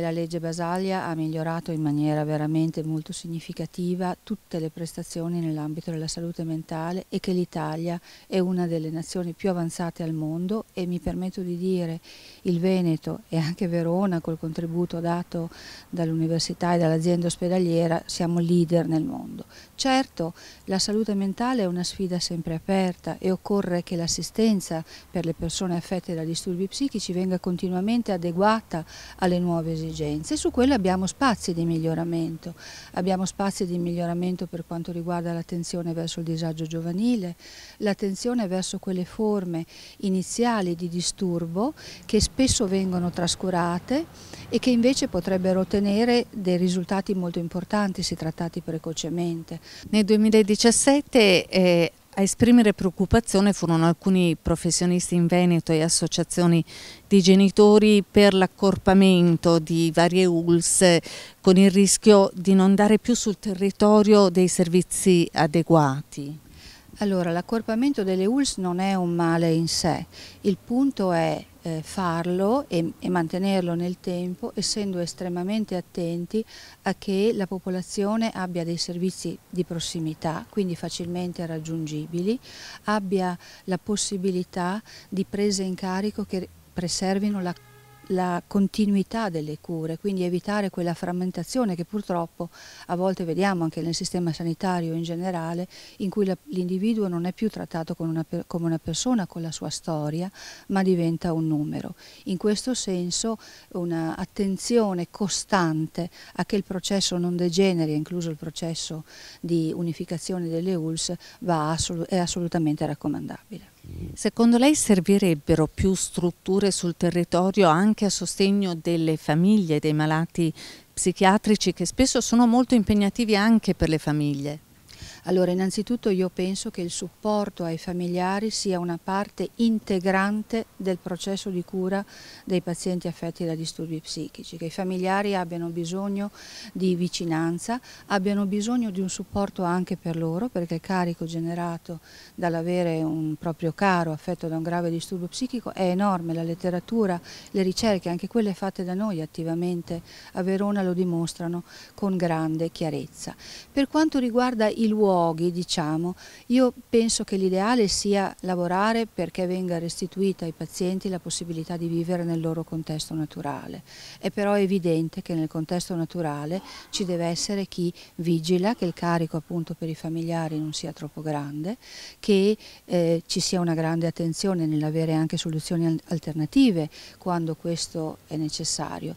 La legge Basaglia ha migliorato in maniera veramente molto significativa tutte le prestazioni nell'ambito della salute mentale e che l'Italia è una delle nazioni più avanzate al mondo e mi permetto di dire il Veneto e anche Verona col contributo dato dall'università e dall'azienda ospedaliera siamo leader nel mondo. Certo, la salute mentale è una sfida sempre aperta e occorre che l'assistenza per le persone affette da disturbi psichici venga continuamente adeguata alle nuove esigenze. E su quello abbiamo spazi di miglioramento. Abbiamo spazi di miglioramento per quanto riguarda l'attenzione verso il disagio giovanile, l'attenzione verso quelle forme iniziali di disturbo che spesso vengono trascurate e che invece potrebbero ottenere dei risultati molto importanti se trattati precocemente. Nel 2017 eh, a esprimere preoccupazione furono alcuni professionisti in Veneto e associazioni di genitori per l'accorpamento di varie ULS con il rischio di non dare più sul territorio dei servizi adeguati. Allora, l'accorpamento delle ULS non è un male in sé, il punto è eh, farlo e, e, mantenerlo nel tempo, essendo estremamente attenti a che la popolazione abbia dei servizi di prossimità, quindi facilmente raggiungibili, abbia la possibilità di prese in carico che preservino la la continuità delle cure, quindi evitare quella frammentazione che purtroppo a volte vediamo anche nel sistema sanitario in generale, in cui l'individuo non è più trattato come una, come una, persona con la sua storia, ma diventa un numero. In questo senso un'attenzione costante a che il processo non degeneri, incluso il processo di unificazione delle ULS, assolut è assolutamente raccomandabile. Secondo lei servirebbero più strutture sul territorio anche anche a sostegno delle famiglie dei malati psichiatrici che spesso sono molto impegnativi anche per le famiglie. Allora, innanzitutto io penso che il supporto ai familiari sia una parte integrante del processo di cura dei pazienti affetti da disturbi psichici, che i familiari abbiano bisogno di vicinanza, abbiano bisogno di un supporto anche per loro, perché il carico generato dall'avere un proprio caro affetto da un grave disturbo psichico è enorme, la letteratura, le ricerche, anche quelle fatte da noi attivamente a Verona lo dimostrano con grande chiarezza. Per quanto riguarda i luoghi, luoghi, diciamo, io penso che l'ideale sia lavorare perché venga restituita ai pazienti la possibilità di vivere nel loro contesto naturale. È però evidente che nel contesto naturale ci deve essere chi vigila che il carico appunto per i familiari non sia troppo grande, che eh, ci sia una grande attenzione nell'avere anche soluzioni alternative quando questo è necessario.